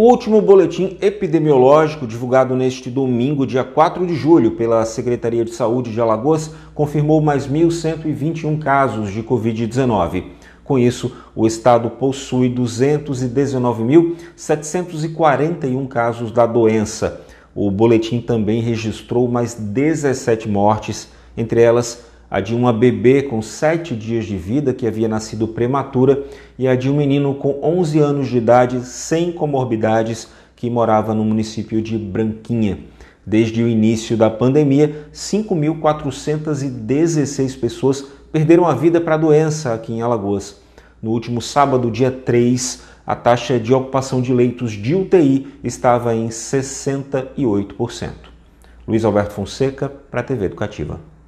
O último boletim epidemiológico divulgado neste domingo, dia 4 de julho, pela Secretaria de Saúde de Alagoas, confirmou mais 1.121 casos de Covid-19. Com isso, o estado possui 219.741 casos da doença. O boletim também registrou mais 17 mortes, entre elas a de uma bebê com 7 dias de vida que havia nascido prematura e a de um menino com 11 anos de idade sem comorbidades que morava no município de Branquinha. Desde o início da pandemia, 5.416 pessoas perderam a vida para a doença aqui em Alagoas. No último sábado, dia 3, a taxa de ocupação de leitos de UTI estava em 68%. Luiz Alberto Fonseca, para a TV Educativa.